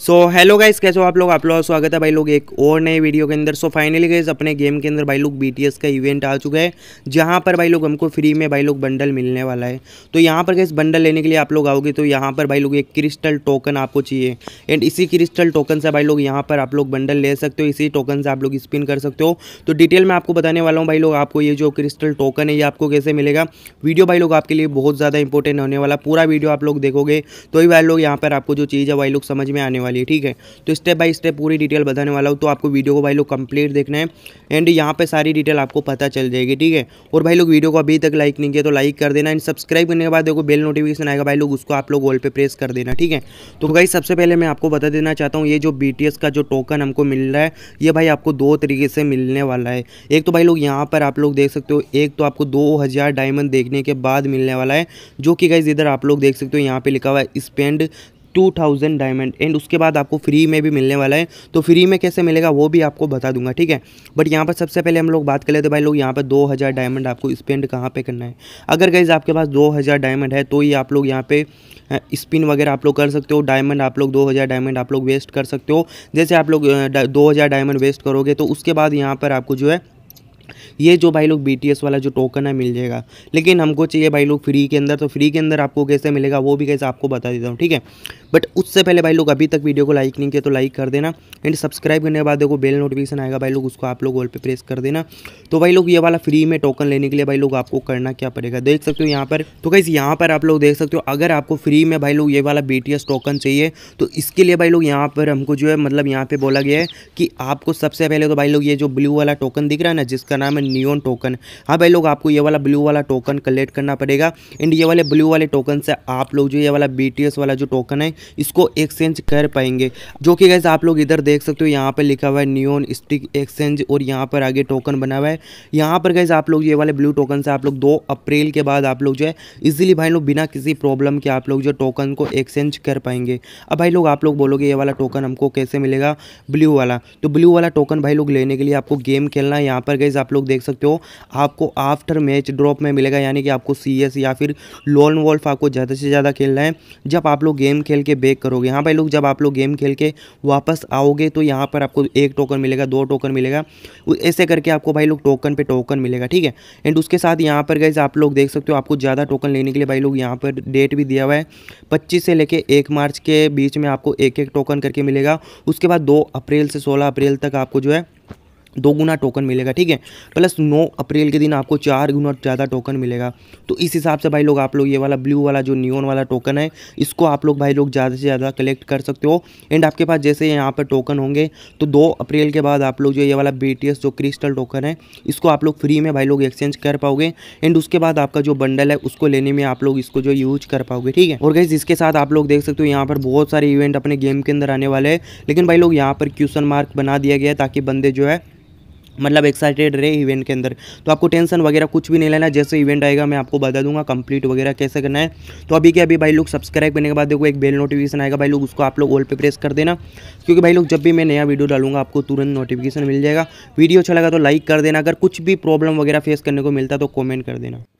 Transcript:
so hello guys कैसे हो आप लोग आप लोग स्वागत है भाई लोग एक और नए वीडियो के अंदर सो फाइनली गाइस अपने गेम के अंदर भाई लोग बीटीएस का इवेंट आ चुका है जहां पर भाई लोग हमको फ्री में भाई लोग बंडल मिलने वाला है तो यहां पर गाइस बंडल लेने के लिए आप लोग आओगे तो यहां पर भाई लोग एक क्रिस्टल टोकन आपको चाहिए एंड इसी क्रिस्टल टोकन से भाई लोग यहाँ पर आप लोग बंडल ले सकते हो इसी टोकन से आप लोग स्पिन कर सकते हो तो डिटेल में आपको बताने वाला हूँ भाई लोग आपको ये जो क्रिस्टल टोकन है ये आपको कैसे मिलेगा वीडियो भाई लोग आपके लिए बहुत ज़्यादा इंपॉर्टेंट होने वाला पूरा वीडियो आप लोग देखोगे तो ही भाई लोग यहाँ पर आपको जो चीज़ है भाई लोग समझ में आने वाली है ठीक है तो स्टेप बाय स्टेप पूरी डिटेल बताने वाला हूँ तो आपको वीडियो को भाई लोग कंप्लीट देखना है एंड यहाँ पर सारी डिटेल आपको पता चल जाएगी ठीक है और भाई लोग वीडियो को अभी तक लाइक नहीं किया तो लाइक कर देना एंड सब्सक्राइब करने के बाद देखो बेल नोटिफिकेशन आएगा भाई लोग उसको आप लोग वॉल पर प्रेस कर देना ठीक है तो भाई सबसे पहले मैं आपको बता देना चाहता हूँ ये जो बी का जो टोकन हमको मिल रहा है ये भाई आपको दो तरीके से मिलने वाला है एक तो भाई लोग यहाँ पर आप लोग देख सकते हो एक तो आपको दो हज़ार डायमंड देखने के बाद मिलने वाला है जो कि गाइज इधर आप लोग देख सकते हो यहाँ पे लिखा हुआ है spend two thousand diamond and उसके बाद आपको फ्री में भी मिलने वाला है तो फ्री में कैसे मिलेगा वो भी आपको बता दूंगा ठीक है बट यहाँ पर सबसे पहले हम लोग बात कर लेते भाई लोग यहाँ पर दो हज़ार डायमंड आपको स्पेंड कहाँ पे करना है अगर गाइज आपके पास दो हज़ार डायमंड है तो ये आप लोग यहाँ पे स्पिन वगैरह आप लोग कर सकते हो डायमंड आप लोग दो हज़ार डायमंड आप लोग वेस्ट कर सकते हो जैसे आप लोग दो हज़ार डायमंड वेस्ट करोगे तो उसके बाद यहाँ पर आपको जो है ये जो भाई लोग बी वाला जो टोकन है मिल जाएगा लेकिन हमको चाहिए भाई लोग फ्री के अंदर तो फ्री के अंदर आपको कैसे मिलेगा वो भी कैसे आपको बता देता हूँ ठीक है बट उससे पहले भाई लोग अभी तक वीडियो को लाइक नहीं किया तो लाइक कर देना एंड सब्सक्राइब करने के बाद देखो बेल नोटिफिकेशन आएगा भाई लोग उसको आप लोग वॉल पर प्रेस कर देना तो भाई लोग ये वाला फ्री में टोकन लेने के लिए भाई लोग आपको करना क्या पड़ेगा देख सकते हो यहाँ पर तो कैसे यहाँ पर आप लोग देख सकते हो अगर आपको फ्री में भाई लोग ये वाला बी टोकन चाहिए तो इसके लिए भाई लोग यहाँ पर हमको जो है मतलब यहाँ पर बोला गया है कि आपको सबसे पहले तो भाई लोग ये जो ब्लू वाला टोकन दिख रहा है ना जिसका नाम है नियोन टोकन हाँ भाई लोग आपको ये वाला ब्लू वाला टोकन कलेक्ट करना पड़ेगा एंड ये वाले ब्लू वाले टोकन से आप लोग जो ये वाला बी वाला जो टोकन है इसको एक्सचेंज कर पाएंगे जो कि गैस आप लोग इधर देख सकते हो यहाँ पर लिखा हुआ है नियोन स्टिक एक्सचेंज और यहाँ पर आगे टोकन बना हुआ है यहाँ पर गैस आप लोग ये वाले ब्लू टोकन से आप लोग दो अप्रैल के बाद आप लोग जो है इजिली भाई लोग बिना किसी प्रॉब्लम के आप लोग जो टोकन को एक्सचेंज कर पाएंगे अब भाई लोग आप लोग बोलोगे ये वाला टोकन हमको कैसे मिलेगा ब्लू वाला तो ब्लू वाला टोकन भाई लोग लेने के लिए आपको गेम खेलना है यहाँ पर गैस आप लोग देख सकते हो आपको आफ्टर मैच ड्रॉप में मिलेगा यानी कि आपको सी या फिर लोन वोल्फ आपको ज़्यादा से ज़्यादा खेलना है जब आप लोग गेम खेल के बैक करोगे हाँ भाई लोग जब आप लोग गेम खेल के वापस आओगे तो यहाँ पर आपको एक टोकन मिलेगा दो टोकन मिलेगा ऐसे करके आपको भाई लोग टोकन पे टोकन मिलेगा ठीक है एंड उसके साथ यहाँ पर गए आप लोग देख सकते हो आपको ज़्यादा टोकन लेने के लिए भाई लोग यहाँ पर डेट भी दिया हुआ है पच्चीस से लेके एक मार्च के बीच में आपको एक एक टोकन करके मिलेगा उसके बाद दो अप्रैल से सोलह अप्रैल तक आपको जो है दो गुना टोकन मिलेगा ठीक है प्लस नौ अप्रैल के दिन आपको चार गुना ज़्यादा टोकन मिलेगा तो इस हिसाब से भाई लोग आप लोग ये वाला ब्लू वाला जो न्यून वाला टोकन है इसको आप लोग भाई लोग ज़्यादा से ज़्यादा कलेक्ट कर सकते हो एंड आपके पास जैसे यहाँ पर टोकन होंगे तो दो अप्रैल के बाद आप लोग जो ये वाला बी जो क्रिस्टल टोकन है इसको आप लोग फ्री में भाई लोग एक्सचेंज कर पाओगे एंड उसके बाद आपका जो बंडल है उसको लेने में आप लोग इसको जो यूज कर पाओगे ठीक है और गैस इसके साथ आप लोग देख सकते हो यहाँ पर बहुत सारे इवेंट अपने गेम के अंदर आने वाले हैं लेकिन भाई लोग यहाँ पर क्वेश्चन मार्क बना दिया गया ताकि बंदे जो है मतलब एक्साइटेड रहे इवेंट के अंदर तो आपको टेंशन वगैरह कुछ भी नहीं लेना जैसे इवेंट आएगा मैं आपको बता दूंगा कंप्लीट वगैरह कैसे करना है तो अभी के अभी भाई लोग सब्सक्राइब करने के बाद देखो एक बेल नोटिफिकेशन आएगा भाई लोग उसको आप लोग ऑल पे प्रेस कर देना क्योंकि भाई लोग जब भी मैं नया वीडियो डालूंगा आपको तुरंत नोटिफिकेशन मिल जाएगा वीडियो अच्छा लगा तो लाइक कर देना अगर कुछ भी प्रॉब्लम वगैरह फेस करने को मिलता तो कॉमेंट कर देना